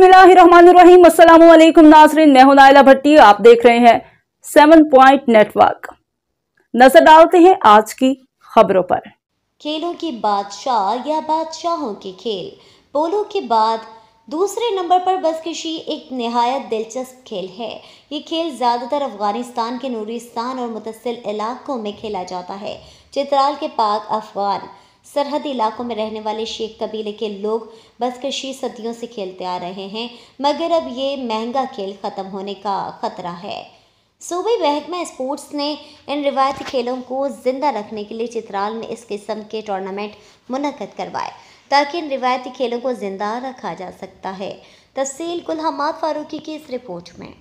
बिस्मिल्लाम असलम नाजरीन मैं हूं नायला भट्टी आप देख रहे हैं सेवन पॉइंट नेटवर्क नजर डालते हैं आज की खबरों पर खेलों के बादशाह या बादशाहों के खेल पोलो के बाद दूसरे नंबर पर बसकशी एक नहायत दिलचस्प खेल है ये खेल ज़्यादातर अफ़गानिस्तान के नूरिस्तान और मुतसिल इलाकों में खेला जाता है चित्राल के पाक अफगान सरहद इलाकों में रहने वाले शेख कबीले के लोग बसकशी सदियों से खेलते आ रहे हैं मगर अब ये महंगा खेल ख़त्म होने का खतरा है सूबे महकमा स्पोर्ट्स ने इन रिवायती खेलों को ज़िंदा रखने के लिए चित्राल में इस किस्म के टूर्नामेंट मुनद करवाए ताकि इन रिवायती खेलों को ज़िंदा रखा जा सकता है तफसील गुल हमाद फारूकी की इस रिपोर्ट में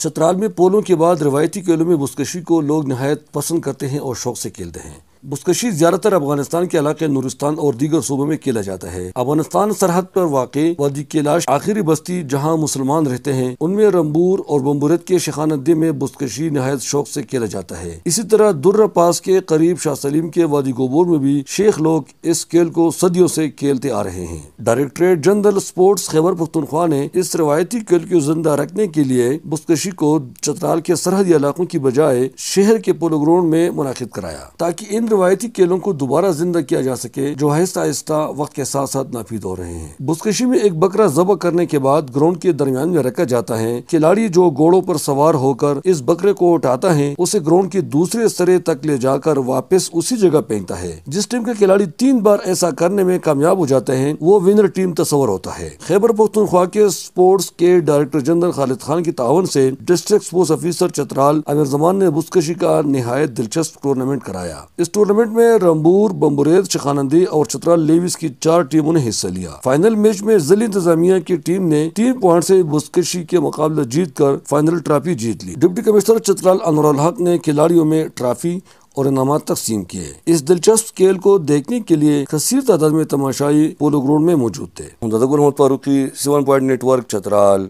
चित्राल में पोलों के बाद रिवायती खेलों में बुस्कशी को लोग नहायत पसंद करते हैं और शौक से खेलते हैं बुसकशी ज्यादातर अफगानिस्तान के इलाके नूरिस्तान और दीगर सूबों में किया जाता है अफगानिस्तान सरहद पर वाकई वादी कैलाश आखिरी बस्ती जहाँ मुसलमान रहते हैं उनमें रंबूर और बम्बूरत के शिखानदे में बुसकशी नहायत शौक से किया जाता है इसी तरह दुर्र पास के करीब शाह सलीम के वादी गोबोर में भी शेख लोग इस खेल को सदियों से खेलते आ रहे हैं directorate general sports Khyber Pakhtunkhwa ने इस रवायती खेल को जिंदा रखने के लिए बुसकशी को चतराल के सरहदी इलाकों की बजाय शहर के पोलोग्राउंड में मुनद कराया ताकि इन रिवायती केलों को दोबारा जिंदा किया जा सके जो आहिस्ता आहिस्ता वक्त के साथ साथ नापीद हो रहे हैं बुसकशी में एक बकरा जब करने के बाद ग्राउंड के दरमियान में रखा जाता है खिलाड़ी जो घोड़ों पर सवार होकर इस बकरे को उठाता है उसे ग्राउंड के दूसरे सरे तक ले जाकर वापस उसी जगह पहनता है जिस टीम का खिलाड़ी तीन बार ऐसा करने में कामयाब हो जाते हैं वो विनर टीम तस्वर होता है खैबर पख्तनख्वा के स्पोर्ट्स के डायरेक्टर जनरल खालिद खान की तावन से district sports officer Chitral Amir Zaman ने बुस्कशी का नहायत दिलचस्प टूर्नामेंट कराया इस टूर्नामेंट में रंबूर बम्बरेद चखानंदी और चतरा लेविस की चार टीमों ने हिस्सा लिया फाइनल मैच में जिले इंतजामिया की टीम ने तीन पॉइंट ऐसी बुस्कशी के मुकाबले जीत कर फाइनल ट्रॉफी जीत ली डिप्टी कमिश्नर चतराल अनुराल हक ने खिलाड़ियों में ट्रॉफी और इनाम तकसीम किए इस दिलचस्प खेल को देखने के लिए कसर तादाद में तमाशाई पोलो ग्राउंड में मौजूद थे फारूकी सेवन पॉइंट नेटवर्क चतराल